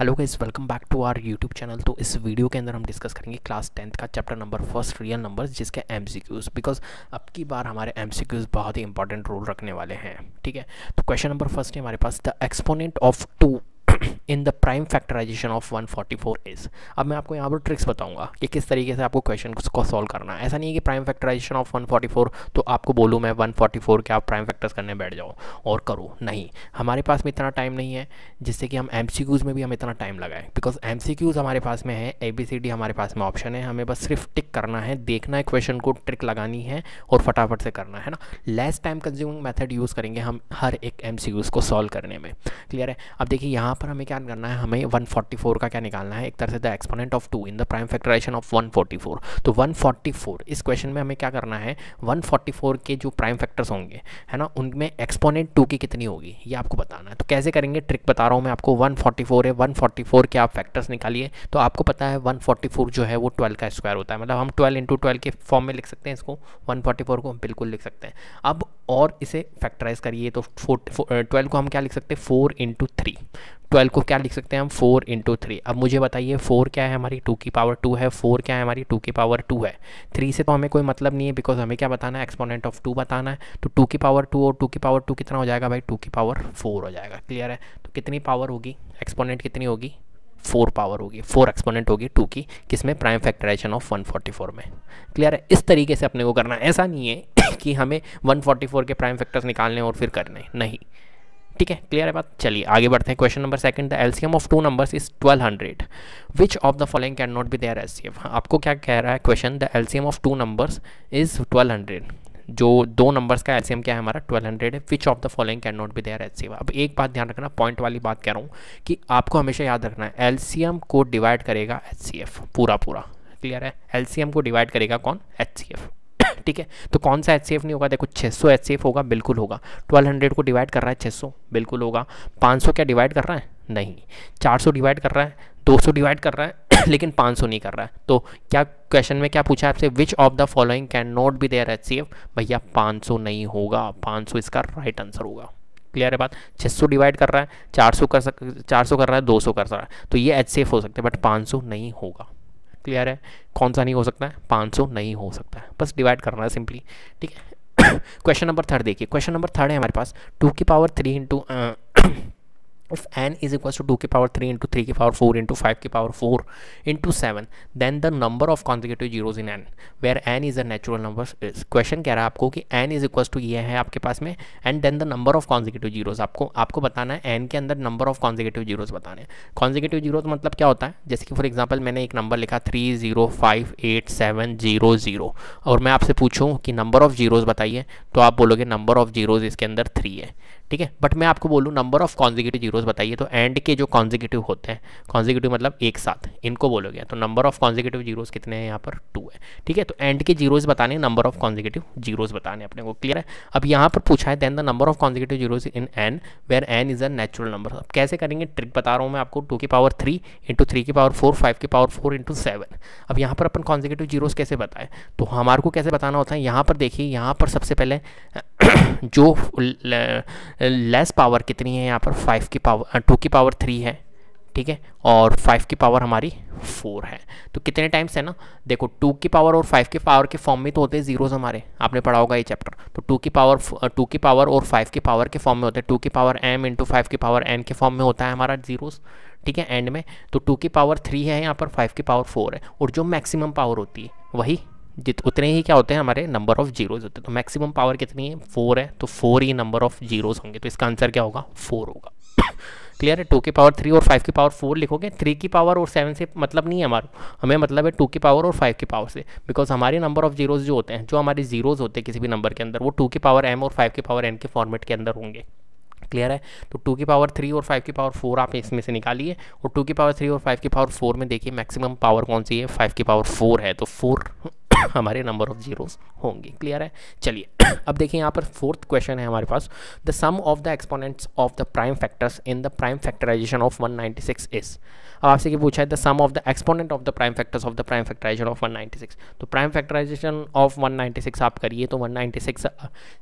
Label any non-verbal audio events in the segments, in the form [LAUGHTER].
hello guys welcome back to our YouTube channel तो इस video के अंदर हम डिस्कस करेंगे क्लास टेंथ का chapter number first real number जिसके एम बिकॉज अब की बार हमारे एम बहुत ही इंपॉर्टेंट रोल रखने वाले हैं ठीक है तो क्वेश्चन नंबर फर्स्ट है हमारे पास the exponent of two in the prime factorisation of 144 is अब मैं आपको यहाँ पर ट्रिक्स बताऊंगा कि किस तरीके से आपको क्वेश्चन को सॉल्व करना है ऐसा नहीं है कि प्राइम फैक्टराइजेशन ऑफ 144 तो आपको बोलूँ मैं 144 के आप प्राइम फैक्टर्स करने बैठ जाओ और करो नहीं हमारे पास में इतना टाइम नहीं है जिससे कि हम एम में भी हम इतना टाइम लगाएं बिकॉज एम हमारे पास में है ए बी सी डी हमारे पास में ऑप्शन है हमें बस सिर्फ टिक करना है देखना है क्वेश्चन को ट्रिक लगानी है और फटाफट से करना है ना less time consuming method use करेंगे हम हर एक एम को सॉल्व करने में क्लियर है अब देखिए यहाँ पर पर हमें क्या करना है हमें 144 का क्या निकालना है एक तरह से the exponent of two in the prime factorisation of 144 तो 144 इस क्वेश्चन में हमें क्या करना है 144 के जो प्राइम फैक्टर्स होंगे है ना उनमें एक्सपोनेंट टू की कितनी होगी ये आपको बताना है तो कैसे करेंगे ट्रिक बता रहा हूँ मैं आपको 144 है 144 के आप फैक्टर्स निकालिए तो आपको पता है 144 जो है वो ट्वेल्व का स्क्वायर होता है मतलब हम ट्वेल्व इंटू ट्वेल्व के फॉर्म में लिख सकते हैं इसको 144 को हम बिल्कुल लिख सकते हैं अब और इसे फैक्टराइज करिए तो फोर ट्वेल्व को हम क्या लिख सकते हैं फोर इंटू थ्री ट्वेल्व को क्या लिख सकते हैं हम फोर इंटू थ्री अब मुझे बताइए फोर क्या है हमारी टू की पावर टू है फोर क्या है हमारी टू की पावर टू है थ्री से तो हमें कोई मतलब नहीं है बिकॉज हमें क्या बताना है एक्सपोनेंट ऑफ टू बताना है तो टू की पावर टू और टू की पावर टू कितना हो जाएगा भाई टू की पावर फोर हो जाएगा क्लियर है तो कितनी पावर होगी एक्सपोनेंट कितनी होगी फोर पावर होगी फोर एक्सपोनेंट होगी टू की किसमें प्राइम फैक्टराइजेशन ऑफ फोर में क्लियर है इस तरीके से अपने को करना है ऐसा नहीं है [COUGHS] कि हमें फोर के प्राइम फैक्टर्स निकालने और फिर करने नहीं ठीक है क्लियर है बात चलिए आगे बढ़ते हैं question number second the LCM of two numbers is 1200 which of the following can not be their LCM आपको क्या कह रहा है question the LCM of two numbers is 1200 जो दो नंबर्स का एलसीएम क्या है हमारा 1200 है which of the following can not be their LCM अब एक बात ध्यान रखना पॉइंट वाली बात कह रहा हूँ कि आपको हमेशा याद रखना है एलसीएम को डिवाइड करेगा एच पूरा पूरा क्लियर है एलसीएम को डिवाइड करेगा कौन एच ठीक है तो कौन सा एच सी एफ नहीं होगा देखो 600 सौ एच सी एफ होगा बिल्कुल होगा 1200 को डिवाइड कर रहा है 600 बिल्कुल होगा 500 क्या डिवाइड कर रहा है नहीं 400 डिवाइड कर रहा है 200 डिवाइड कर रहा है [COUGHS] लेकिन 500 नहीं कर रहा है तो क्या क्वेश्चन में क्या पूछा आपसे which of the following can not be their H C F भैया सौ नहीं होगा सौ इसका राइट आंसर होगा क्लियर है बात 600 डिवाइड कर रहा है 400 कर सक 400 कर रहा है 200 कर रहा है तो ये एच हो सकते हैं बट 500 नहीं होगा क्लियर है कौन सा नहीं हो सकता है सौ नहीं हो सकता है बस डिवाइड करना है सिंपली ठीक है क्वेश्चन नंबर थर्ड देखिए क्वेश्चन नंबर थर्ड है हमारे पास टू की power three into if n is equals to 2 k power 3 into 3 k power 4 into 5 k power 4 into 7 then the number of consecutive zeros in n where n is a natural number question कह रहा है आपको कि n is equals to ये है आपके पास में and then the number of consecutive zeros आपको आपको बताना है n के अंदर number of consecutive zeros बताने consecutive zeros मतलब क्या होता है जैसे कि for example मैंने एक number लिखा three zero five eight seven zero zero और मैं आपसे पूछूँ कि नंबर ऑफ जीरोज़ बताइए तो आप बोलोगे नंबर ऑफ जीरोज़ इसके अंदर थ्री है ठीक है बट मैं आपको बोलूँ नंबर ऑफ कॉन्जिक्यूटिव जीरोज बताइए तो एंड के जो कॉन्जिक्यूटिव होते हैं कॉन्जिक्यूटिव मतलब एक साथ इनको बोलोगे तो नंबर ऑफ कॉन्जिक्यूटिव जीरोज कितने हैं यहाँ पर टू है ठीक है तो एंड के जीरोज बताने नंबर ऑफ कॉन्जिक्यूटिव जीरोज बताने अपने को क्लियर है अब यहाँ पर पूछा है then the number of consecutive zeros in n where n is a natural number अब कैसे करेंगे ट्रिक बता रहा हूँ मैं आपको टू की पावर थ्री इंटू थ्री की पावर फोर फाइव की पावर फोर इंटू सेवन अब यहाँ पर अपन कॉन्जिक्यूटिव जीरोज कैसे बताएं तो हमारे को कैसे बताना होता है यहाँ पर देखिए यहाँ पर सबसे पहले जो लेस पावर कितनी है यहाँ पर फाइव की पावर टू की पावर थ्री है ठीक है और फाइव की पावर हमारी फोर है तो कितने टाइम्स है ना देखो टू की पावर और फाइव की पावर के फॉर्म में तो होते हैं जीरोज हमारे आपने पढ़ा होगा ये चैप्टर तो टू की पावर टू की पावर और फाइव की पावर के फॉर्म में होते हैं टू की पावर एम इंटू फाइव की पावर एन के फॉर्म में होता है हमारा जीरोज ठीक है एंड में तो टू की पावर थ्री है यहाँ पर फाइव की पावर फोर है और जो मैक्सिमम पावर होती है वही जित उतने ही क्या होते हैं हमारे नंबर ऑफ जीरोज होते हैं तो मैक्सिमम पावर कितनी है फोर है तो फोर ही नंबर ऑफ जीरोज होंगे तो इसका आंसर क्या होगा फोर होगा क्लियर है टू की पावर थ्री और फाइव की पावर फोर लिखोगे थ्री की पावर और सेवन से मतलब नहीं है हमारा हमें मतलब है टू की पावर और फाइव की पावर से बिकॉज हमारे नंबर ऑफ जीरोज जो होते हैं जो हमारे जीरोज होते हैं किसी भी नंबर के अंदर वो टू की पावर एम और फाइव की पावर एन के फॉर्मेट के अंदर होंगे क्लियर है तो टू की पावर थ्री और फाइव की पावर फोर आप इसमें से निकालिए और टू की पावर थ्री और फाइव की पावर फोर में देखिए मैक्सिमम पावर कौन सी है फाइव की पावर फोर है तो फोर हमारे नंबर ऑफ जीरोस होंगे क्लियर है चलिए [COUGHS] अब देखिए यहाँ पर फोर्थ क्वेश्चन है हमारे पास the sum of the exponents of the prime factors in the prime factorisation of 196 is अब आपसे ये पूछा है the sum of the exponent of the prime factors of the prime factorisation of 196 तो prime factorisation of 196 आप करिए तो 196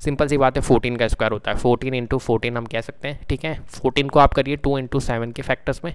simple सी बात है 14 का स्क्वायर होता है 14 इंटू हम कह सकते हैं ठीक है 14 को आप करिए 2 इंटू के फैक्टर्स में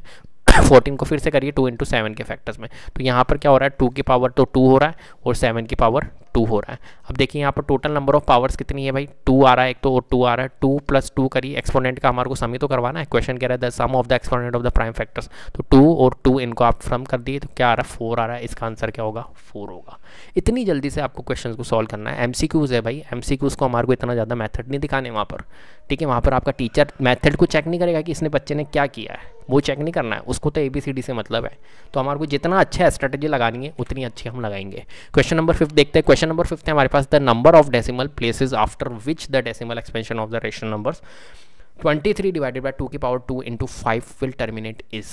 फोर्टीन को फिर से करिए टू इंटू सेवन के फैक्टर्स में तो यहाँ पर क्या हो रहा है टू की पावर तो टू हो रहा है और सेवन की पावर टू हो रहा है अब देखिए यहाँ पर टोटल नंबर ऑफ पावर्स कितनी है भाई टू आ रहा है एक तो और टू आ रहा है टू प्लस टू करिए एक्सपोनेंट का हमारे को समी तो करवाना है क्वेश्चन कह रहा है the sum of the exponent of the prime factors तो टू और टू इनको आप सम कर दिए तो क्या आ रहा है फोर आ रहा है इसका आंसर क्या होगा फोर होगा इतनी जल्दी से आपको क्वेश्चन को सॉल्व करना है एम है भाई एम को हमारे को इतना ज़्यादा मैथड नहीं दिखाने वहाँ पर ठीक है वहाँ पर आपका टीचर मैथड को चेक नहीं करेगा कि इसने बच्चे ने क्या किया है वो चेक नहीं करना है उसको तो ए बी सी डी से मतलब है तो हमारे को जितना अच्छा स्ट्रेटेजी लगानी है उतनी अच्छी हम लगाएंगे क्वेश्चन नंबर फिफ्थ देखते हैं क्वेश्चन क्वेश्चन नंबर फिफ्थ है हमारे पास the number of decimal places after which the decimal expansion of the rational numbers twenty three divided by two की power two into five will terminate is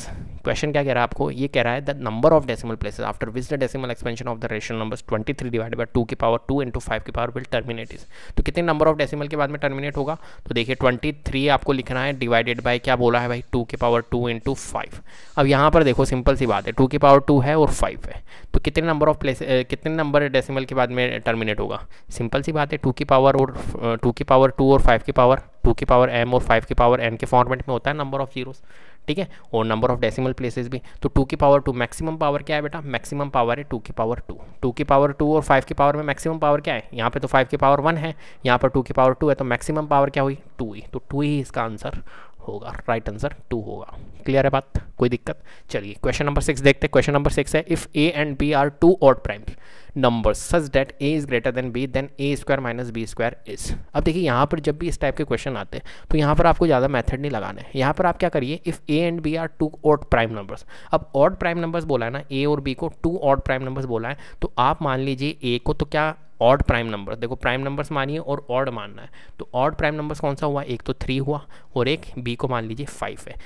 question क्या कह रहा है आपको ये कह रहा है the number of decimal places after which the decimal expansion of the rational number twenty three divide by two की पावर टू इंटू फाइव की पावर विल टर्मिनेट इज तो कितने नंबर ऑफ डेसिमल के बाद में टर्मिनेट होगा तो देखिए ट्वेंटी थ्री आपको लिखना है डिवाइडेड बाई क्या बोला है भाई टू के पावर टू इंटू फाइव अब यहाँ पर देखो सिंपल सी बात है टू की पावर टू है और फाइव है तो कितने नंबर ऑफ प्लेस कितने नंबर डेसिमल के बाद में टर्मिनेट होगा सिंपल सी बात है टू की पावर और टू की पावर टू और फाइव की पावर टू की पावर एम और फाइव की पावर एन के फॉर्मेट में होता है नंबर ऑफ जीरोस ठीक है और नंबर ऑफ डेसिमल प्लेसेस भी तो टू की पावर टू मैक्सिमम पावर क्या है बेटा मैक्सिमम पावर है टू की पावर टू टू की पावर टू और फाइव की पावर में मैक्सिमम पावर क्या है यहाँ पे तो फाइव की पावर वन है यहाँ पर टू की पावर टू है तो मैक्सिमम पावर क्या हुई टू ही तो टू ही इसका आंसर होगा राइट आंसर टू होगा क्लियर है बात कोई दिक्कत चलिए क्वेश्चन नंबर सिक्स देखते हैं क्वेश्चन नंबर सिक्स है if a and b are two odd primes number such that a is greater than b then a square minus b square is अब देखिए यहाँ पर जब भी इस टाइप के क्वेश्चन आते हैं तो यहाँ पर आपको ज़्यादा मैथड नहीं लगाना है यहाँ पर आप क्या करिए if a and b are two odd prime numbers अब ऑड प्राइम नंबर्स बोला है ना ए और बी को टू ऑड प्राइम नंबर्स बोला है तो आप मान लीजिए ए को तो क्या ऑड प्राइम नंबर देखो प्राइम नंबर्स मानिए और ऑड मानना है तो ऑड प्राइम नंबर्स कौन सा हुआ एक तो थ्री हुआ और एक बी को मान लीजिए फाइव है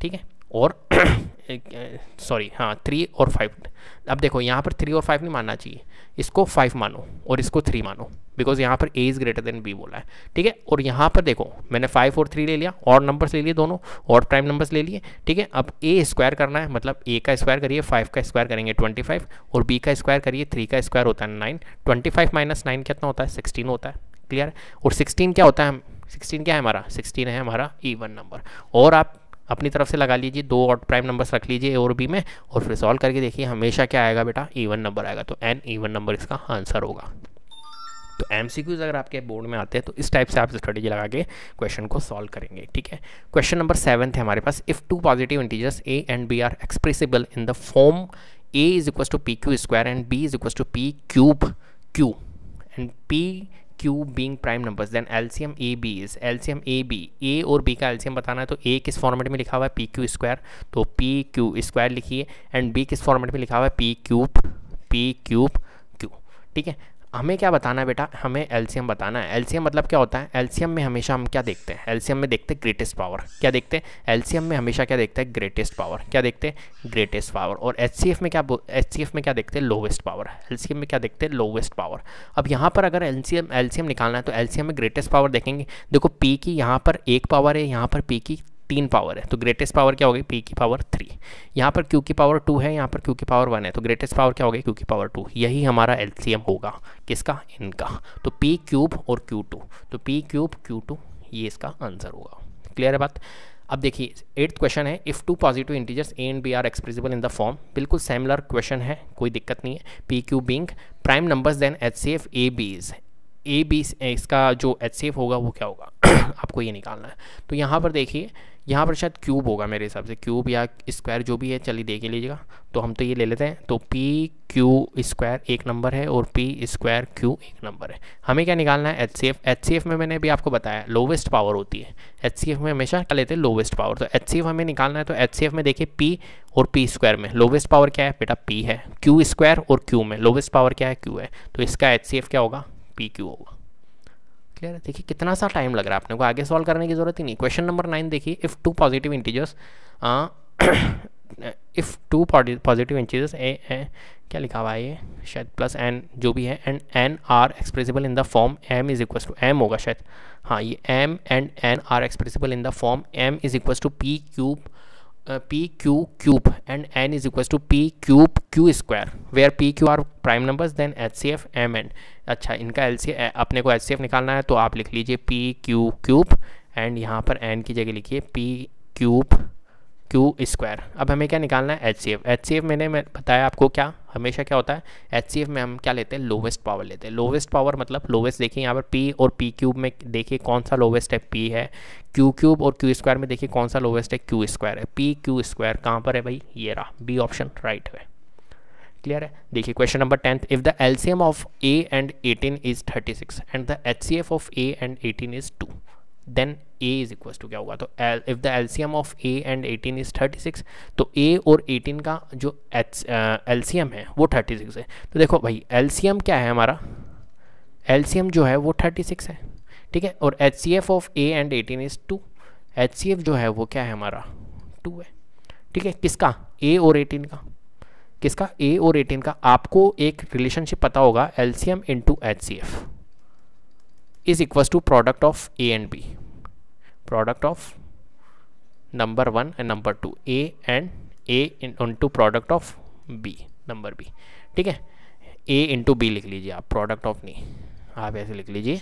ठीक है और सॉरी [CLEARS THROAT] हाँ थ्री और फाइव अब देखो यहाँ पर थ्री और फाइव नहीं मानना चाहिए इसको फाइव मानो और इसको थ्री मानो बिकॉज यहाँ पर a is greater than b बोला है ठीक है और यहाँ पर देखो मैंने फाइव और थ्री ले लिया और नंबर्स ले लिए दोनों और प्राइम नंबर्स ले लिए ठीक है अब ए स्क्वायर करना है मतलब ए का स्क्वायर करिए फाइव का स्क्वायर करेंगे ट्वेंटी फाइव और बी का स्क्वायर करिए थ्री का स्क्वायर होता है nine twenty five minus nine कितना होता है सिक्सटीन होता है क्लियर और सिक्सटीन क्या होता है सिक्सटीन क्या है हमारा सिक्सटीन है हमारा ई वन नंबर और आप अपनी तरफ से लगा लीजिए दो ऑट प्राइम नंबर्स रख लीजिए ए और बी में और फिर सॉल्व करके देखिए हमेशा क्या आएगा बेटा ईवन नंबर आएगा तो एन ईवन नंबर इसका आंसर होगा तो एम अगर आपके बोर्ड में आते हैं तो इस टाइप से आप स्ट्रेटेजी लगा के क्वेश्चन को सॉल्व करेंगे ठीक है क्वेश्चन नंबर सेवन है हमारे पास if two positive integers a and b are expressible in the form a is equal to p q square and b is equal to p cube q and p being prime numbers then LCM a b is LCM a b a और b का एल्सियम बताना है तो ए किस format में लिखा हुआ है पी क्यू स्क्वायर तो पी क्यू स्क्वायर लिखिए एंड बी किस फॉर्मेट में लिखा हुआ है p cube p cube q ठीक है हमें क्या बताना है बेटा हमें एलसीएम बताना है एल्सीयम मतलब क्या होता है एल्सीयम में हमेशा हम क्या देखते हैं एल्सीयम में देखते हैं ग्रेटेस्ट पावर क्या देखते हैं एलसीएम में हमेशा क्या देखते हैं ग्रेटेस्ट पावर क्या देखते हैं ग्रेटेस्ट पावर और एच में क्या एच में क्या देखते हैं लोवेस्ट पावर एलसीएम में क्या देखते हैं लोवेस्ट पावर अब यहाँ पर अगर एलसीएम एलसीएम निकालना है तो एलसीएम में ग्रेटेस्ट पावर देखेंगे देखो पी की यहाँ पर एक पावर है यहाँ पर पी की तीन पावर है तो ग्रेटेस्ट पावर क्या होगी पी की पावर थ्री यहाँ पर क्यू की पावर टू है यहाँ पर क्यू की पावर वन है तो ग्रेटेस्ट पावर क्या होगी क्यू की पावर टू यही हमारा एल होगा किसका इनका तो पी क्यूब और क्यू टू तो पी क्यूब क्यू टू ये इसका आंसर होगा क्लियर है बात अब देखिए एट्थ क्वेश्चन है if two positive integers a and b are expressible in the form बिल्कुल सेमिलर क्वेश्चन है कोई दिक्कत नहीं है p q being prime numbers then H C F a b is a B इसका जो एच सी एफ होगा वो क्या होगा [CLEARS THROAT] आपको ये निकालना है तो यहाँ पर देखिए यहाँ पर शायद क्यूब होगा मेरे हिसाब से क्यूब या स्क्वायर जो भी है चलिए देख लीजिएगा तो हम तो ये ले लेते हैं तो पी क्यू स्क्वायर एक नंबर है और पी स्क्वायर क्यू एक नंबर है हमें क्या निकालना है H C F H C F में मैंने अभी आपको बताया लोवेस्ट पावर होती है एच सी एफ में हमेशा क्या लेते हैं लोवेस्ट पावर तो एच सी एफ हमें निकालना है तो एच सी एफ में देखिए पी और पी स्क्वायर में लोवेस्ट पावर क्या है बेटा पी है क्यू स्क्वायर और क्यू में लोवेस्ट पावर क्या है क्यू है तो इसका एच सी एफ क्या होगा पी क्यू होगा क्लियर है देखिए कितना सा टाइम लग रहा है अपने को आगे सॉल्व करने की ज़रूरत ही नहीं क्वेश्चन नंबर नाइन देखिए if two positive integers if two positive integers a क्या लिखा हुआ है ये शायद प्लस एन जो भी है and n are expressible in the form m is equal to m होगा शायद हाँ ये m and n are expressible in the form m is equal to p cube p q cube and n is equal to p cube q square where are p q are prime numbers then H C F m and अच्छा इनका L C अपने को H C F निकालना है तो आप लिख लीजिए पी क्यू क्यूब एंड यहाँ पर एन की जगह लिखिए पी क्यूब क्यू स्क्वायर अब हमें क्या निकालना है H C F H C F मैंने बताया आपको क्या हमेशा क्या होता है एच सी एफ में हम क्या लेते हैं लोवेस्ट पावर लेते हैं लोवेस्ट पावर मतलब लोवेस्ट देखिए यहाँ पर पी और पी क्यूब में देखिए कौन सा लोवेस्ट है पी है क्यू क्यूब और क्यू स्क्वायर में देखिए कौन सा लोवेस्ट है क्यू स्क्वायर है पी क्यू स्क्वायर कहाँ पर है भाई ये रहा बी ऑप्शन राइट है क्लियर है देखिए question number tenth if the L of a and eighteen is thirty six and the H C F of a and eighteen is two then a is equal to क्या होगा तो if the LCM of a and 18 is 36 तो ए और 18 का जो H M uh, है वो 36 है तो देखो भाई एलसीएम क्या है हमारा एलसीएम जो है वो 36 है ठीक है और H C F of a and 18 is two H C F जो है वो क्या है हमारा टू है ठीक है किसका ए और 18 का किसका ए और 18 का आपको एक रिलेशनशिप पता होगा LCM into H C F is equal to product of a and b product of number 1 and number 2 a and a in, into product of b number b ठीक है ए इंटू बी लिख लीजिए आप product of नहीं आप ऐसे लिख लीजिए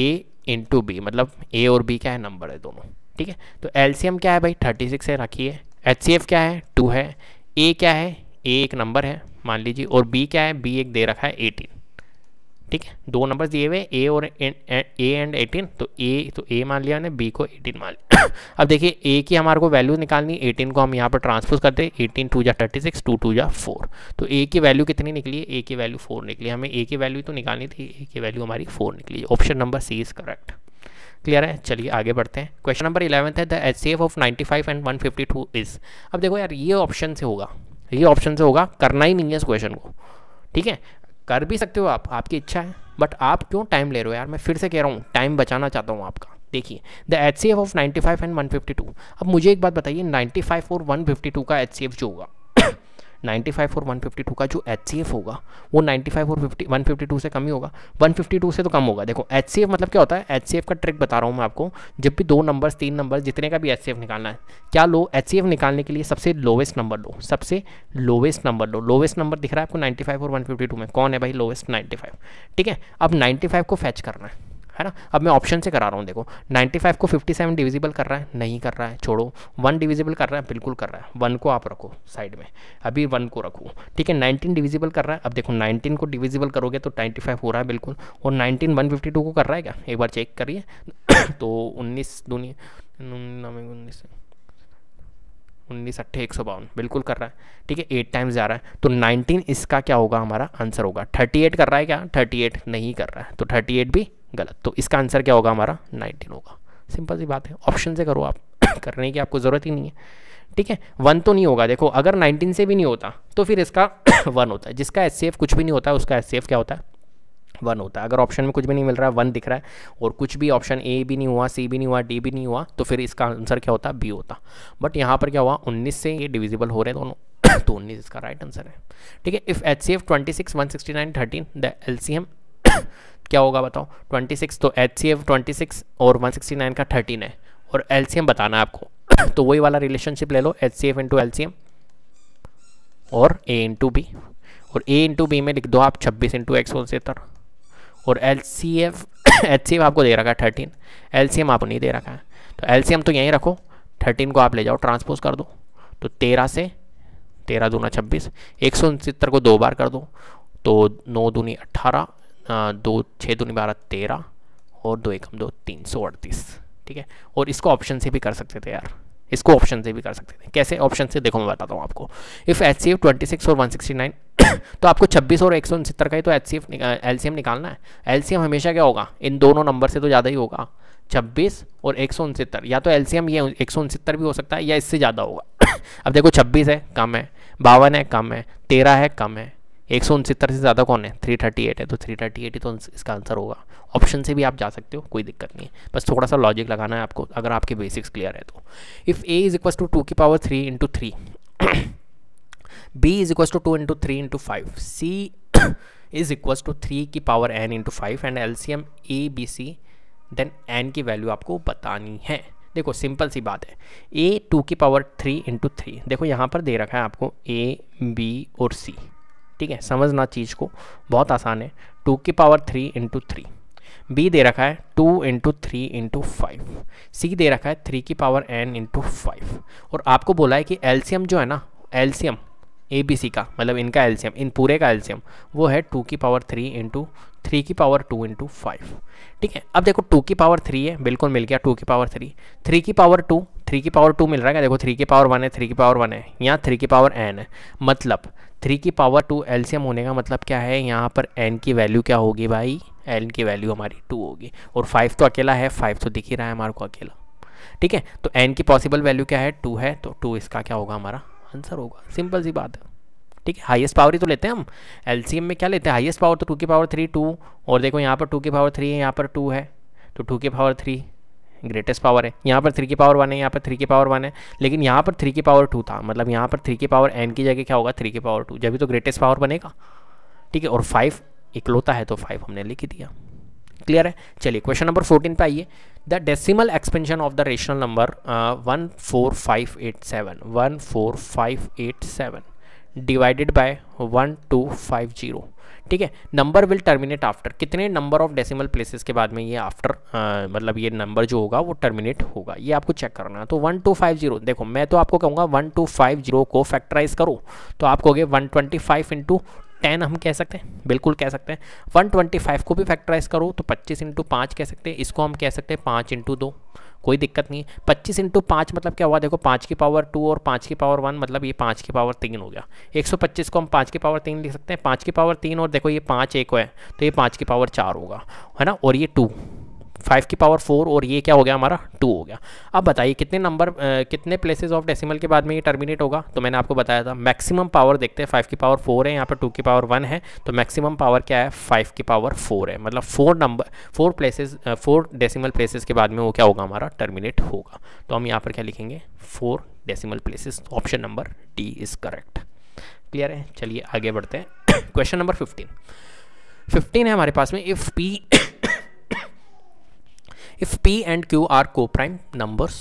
ए इंटू बी मतलब ए और बी क्या है नंबर है दोनों ठीक है तो एलसीएम क्या है भाई थर्टी सिक्स है रखिए एचसीएफ क्या है टू है ए क्या है ए एक नंबर है मान लीजिए और बी क्या है बी एक दे रखा है एटीन ठीक है दो नंबर दिए हुए ए और ए एंड एटीन तो ए तो ए मान लिया बी को एटीन मान लिया [COUGHS] अब देखिए ए की हमारे को वैल्यू निकालनी एटीन को हम यहाँ पर ट्रांसफर करते हैं एटीन टू जा थर्टी सिक्स टू टू जा फोर तो ए की वैल्यू कितनी निकली है ए की वैल्यू फोर निकली हमें ए की वैल्यू तो निकालनी थी ए की वैल्यू हमारी फोर निकली option number c is correct clear है चलिए आगे बढ़ते हैं क्वेश्चन नंबर इलेवंथ है the H C F of ninety five and one fifty two is अब देखो यार ये ऑप्शन से होगा ये ऑप्शन से होगा करना ही नहीं है इस क्वेश्चन को ठीक है कर भी सकते हो आप आपकी इच्छा है बट आप क्यों टाइम ले रहे हो यार मैं फिर से कह रहा हूँ टाइम बचाना चाहता हूँ आपका देखिए the H C F of ninety five and one fifty two अब मुझे एक बात बताइए नाइन्टी फाइव और वन फिफ्टी टू का एच सी एफ जो होगा 95 और 152 का जो एच होगा वो 95 और 50 152 से कम ही होगा 152 से तो कम होगा देखो एच मतलब क्या होता है एच का ट्रिक बता रहा हूँ मैं आपको जब भी दो नंबर्स तीन नंबर जितने का भी एच निकालना है क्या लो एच निकालने के लिए सबसे लोवेस्ट नंबर लो सबसे लोवेस्ट नंबर लो लोवेस्ट नंबर दिख रहा है आपको फाइव और टू में कौन है भाई लोवेस्ट फाइव ठीक है अब फाइव को फैच करना है है ना अब मैं ऑप्शन से करा रहा हूँ देखो 95 को 57 डिविजिबल कर रहा है नहीं कर रहा है छोड़ो वन डिविजिबल कर रहा है बिल्कुल कर रहा है वन को आप रखो साइड में अभी वन को रखो ठीक है 19 डिविजिबल कर रहा है अब देखो 19 को डिविजिबल करोगे तो 95 हो रहा है बिल्कुल और 19 152 को कर रहा है क्या एक बार चेक करिए [COUGHS] तो उन्नीस दुनिया उन्नीस उन्नीस अट्ठे एक सौ बावन बिल्कुल कर रहा है ठीक है एट टाइम्स जा रहा है तो नाइनटीन इसका क्या होगा हमारा आंसर होगा थर्टी एट कर रहा है क्या थर्टी एट नहीं कर रहा है तो थर्टी एट भी गलत तो इसका आंसर क्या होगा हमारा नाइनटीन होगा सिंपल सी बात है ऑप्शन से करो आप [COUGHS] करने की आपको ज़रूरत ही नहीं है ठीक है वन तो नहीं होगा देखो अगर नाइनटीन से भी नहीं होता तो फिर इसका वन [COUGHS] होता है जिसका एस कुछ भी नहीं होता उसका एस क्या होता है वन होता है अगर ऑप्शन में कुछ भी नहीं मिल रहा है वन दिख रहा है और कुछ भी ऑप्शन ए भी नहीं हुआ सी भी नहीं हुआ डी भी नहीं हुआ तो फिर इसका आंसर क्या होता बी होता बट यहाँ पर क्या हुआ उन्नीस से ये डिविजिबल हो रहे हैं दोनों [COUGHS] तो उन्नीस इसका राइट आंसर है ठीक है if H C F twenty six one sixty nine thirteen the L C M क्या होगा बताओ 26 तो H C F twenty six और 169 का 13 है और एल बताना है आपको [COUGHS] तो वही वाला रिलेशनशिप ले लो H C F into L C M और ए इंटू बी और ए इंटू बी में लिख दो आप छब्बीस इंटू एक्स उनसत्तर और L C F H C F आपको दे रखा है थर्टीन एल सी एम आपको नहीं दे रखा है तो एल सी एम तो यहीं रखो थर्टीन को आप ले जाओ ट्रांसपोज कर दो तो तेरह से तेरह दूना छब्बीस एक सौ उनसत्तर को दो बार कर दो तो नौ दूनी अट्ठारह दो छः दूनी बारह तेरह और दो एकम दो तीन सौ अड़तीस ठीक है और इसको ऑप्शन से भी कर सकते थे यार इसको ऑप्शन से भी कर सकते थे कैसे ऑप्शन से देखो मैं बताता हूँ आपको if H C F twenty six और वन सिक्सटी नाइन तो आपको छब्बीस और एक सौ उनसत्तर का ही तो H C F L C M निकालना है एल सी एम हमेशा क्या होगा इन दोनों नंबर से तो ज़्यादा ही होगा छब्बीस और एक सौ उनसत्तर या तो एल सी एम ये एक सौ उनसत्तर भी हो सकता है या इससे ज़्यादा होगा [COUGHS] अब देखो छब्बीस है कम है बावन है कम है तेरह है कम है एक सौ उनसत्तर से ज़्यादा कौन है थ्री थर्टी एट है तो थ्री थर्टी एट ही तो इसका आंसर होगा ऑप्शन से भी आप जा सकते हो कोई दिक्कत नहीं है बस थोड़ा सा लॉजिक लगाना है आपको अगर आपके बेसिक्स क्लियर है तो if a is equal to two की power three into three b is equal to two into three into five c is equal to three की power n into five and L C M a b c then n की value आपको बतानी है देखो simple सी बात है a two की पावर थ्री इंटू थ्री देखो यहाँ पर दे रखा है आपको ए बी और सी ठीक है समझना चीज़ को बहुत आसान है टू की power three into three b दे रखा है two into three into five c दे रखा है थ्री की पावर एन इंटू फाइव और आपको बोला है कि एल्सियम जो है ना एल्सियम ए बी सी का मतलब इनका एल्सियम इन पूरे का एल्सियम वो है टू की पावर थ्री इंटू थ्री की पावर टू इंटू फाइव ठीक है अब देखो टू की पावर थ्री है बिल्कुल मिल गया टू की पावर थ्री थ्री की पावर टू थ्री की पावर टू मिल रहा है देखो थ्री की पावर वन है थ्री की पावर वन है यहाँ थ्री की पावर एन है मतलब थ्री की पावर टू एलसीएम होने का मतलब क्या है यहाँ पर एन की वैल्यू क्या होगी भाई एन की वैल्यू हमारी टू होगी और फाइव तो अकेला है फाइव तो दिख ही रहा है हमारे को अकेला ठीक है तो एन की पॉसिबल वैल्यू क्या है टू है तो टू इसका क्या होगा हमारा आंसर होगा सिंपल सी बात है ठीक है हाईएस्ट पावर ही तो लेते हैं हम एलसीएम में क्या लेते हैं हाईएस्ट पावर तो टू की पावर थ्री टू और देखो यहाँ पर टू की पावर थ्री है यहाँ पर टू है तो टू की पावर थ्री ग्रेटेस्ट पावर है यहाँ पर थ्री की पावर वन है यहाँ पर थ्री की पावर वन है लेकिन यहाँ पर थ्री की पावर टू था मतलब यहाँ पर थ्री की पावर एन की जगह क्या होगा थ्री की पावर टू जब भी तो ग्रेटेस्ट पावर बनेगा ठीक है और फाइव इकलौता है तो फाइव हमने लिख दिया क्लियर है चलिए क्वेश्चन नंबर फोर्टीन पे आइए the decimal expansion of the rational number one four five eight seven one four five eight seven divided by one two five zero ठीक है नंबर विल टर्मिनेट आफ्टर कितने number of decimal places के बाद में ये after मतलब ये number जो होगा वो टर्मिनेट होगा ये आपको चेक करना है तो वन टू फाइव जीरो देखो मैं तो आपको कहूँगा वन टू फाइव जीरो को फैक्टराइज करो तो आप कहोगे one twenty five into ten हम कह सकते हैं बिल्कुल कह सकते हैं वन ट्वेंटी फाइव को भी फैक्टराइज करो तो पच्चीस इंटू पाँच कह सकते हैं इसको हम कह सकते हैं पाँच इंटू दो कोई दिक्कत नहीं है पच्चीस इंटू पाँच मतलब क्या हुआ देखो पाँच की पावर टू और पाँच की पावर वन मतलब ये पाँच की पावर तीन हो गया एक सौ पच्चीस को हम पाँच की पावर तीन लिख सकते हैं पाँच की पावर तीन और देखो ये पाँच एक है तो ये पाँच की पावर चार होगा है ना और ये टू फाइव की पावर फोर और ये क्या हो गया हमारा टू हो गया अब बताइए कितने नंबर कितने प्लेसेस ऑफ डेसिमल के बाद में ये टर्मिनेट होगा तो मैंने आपको बताया था मैक्सिमम पावर देखते हैं फाइव की पावर फोर है यहाँ पर टू की पावर वन है तो मैक्सिमम पावर क्या है फाइव की पावर फोर है मतलब four number four places four decimal places के बाद में वो क्या होगा हमारा टर्मिनेट होगा तो हम यहाँ पर क्या लिखेंगे four decimal places option number D is correct clear है चलिए आगे बढ़ते हैं क्वेश्चन नंबर फिफ्टीन फिफ्टीन है हमारे पास में if p if p and q are co prime numbers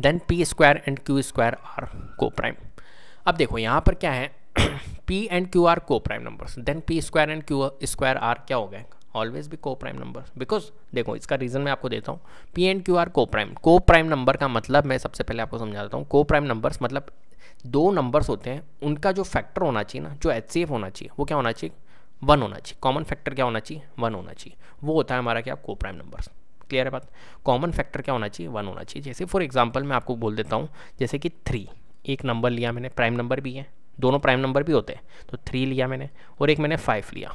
then p square and q square are co prime अब देखो यहाँ पर क्या है [CLEARS THROAT] p and q are co prime numbers then p square and q square are क्या हो गए always भी को प्राइम नंबर बिकॉज देखो इसका रीज़न मैं आपको देता हूँ p and q are co prime co prime number का मतलब मैं सबसे पहले आपको समझा देता हूँ को प्राइम नंबर्स मतलब दो नंबर्स होते हैं उनका जो फैक्टर होना चाहिए ना जो एच सी एफ होना चाहिए वो क्या होना चाहिए वन होना चाहिए कॉमन फैक्टर क्या होना चाहिए वन होना चाहिए वो होता है हमारा क्या को प्राइम नंबर्स क्लियर है बात कॉमन फैक्टर क्या होना चाहिए वन होना चाहिए जैसे फॉर एग्जाम्पल मैं आपको बोल देता हूँ जैसे कि थ्री एक नंबर लिया मैंने प्राइम नंबर भी है दोनों प्राइम नंबर भी होते हैं तो थ्री लिया मैंने और एक मैंने फाइव लिया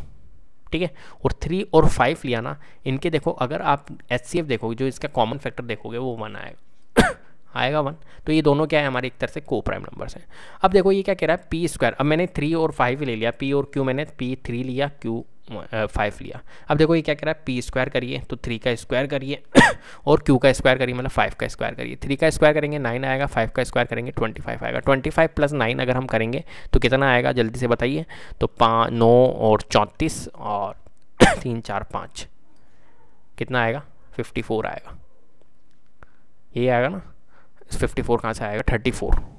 ठीक है और थ्री और फाइव लिया ना इनके देखो अगर आप एच देखोगे जो इसका कॉमन फैक्टर देखोगे वो वन आएगा [COUGHS] आएगा वन तो ये दोनों क्या है हमारे एक तरह से को प्राइम नंबर्स हैं अब देखो ये क्या कह रहा है पी स्क्वायर अब मैंने थ्री और फाइव ले लिया पी और क्यू मैंने पी थ्री लिया क्यू फाइव लिया अब देखो ये क्या कह रहा है पी स्क्वायर करिए तो थ्री का स्क्वायर करिए [COUGHS] और क्यू का स्क्वायर करिए मतलब फाइव का स्क्वायर करिए थ्री का स्क्वायर करेंगे नाइन आएगा फाइव का स्क्वायर करेंगे ट्वेंटी फाइव आएगा ट्वेंटी फाइव प्लस नाइन अगर हम करेंगे तो कितना आएगा जल्दी से बताइए तो पाँच नौ और चौंतीस और [COUGHS] तीन चार पाँच कितना आएगा फिफ्टी फोर आएगा ये आएगा ना फिफ्टी फोर कहाँ से आएगा थर्टी फोर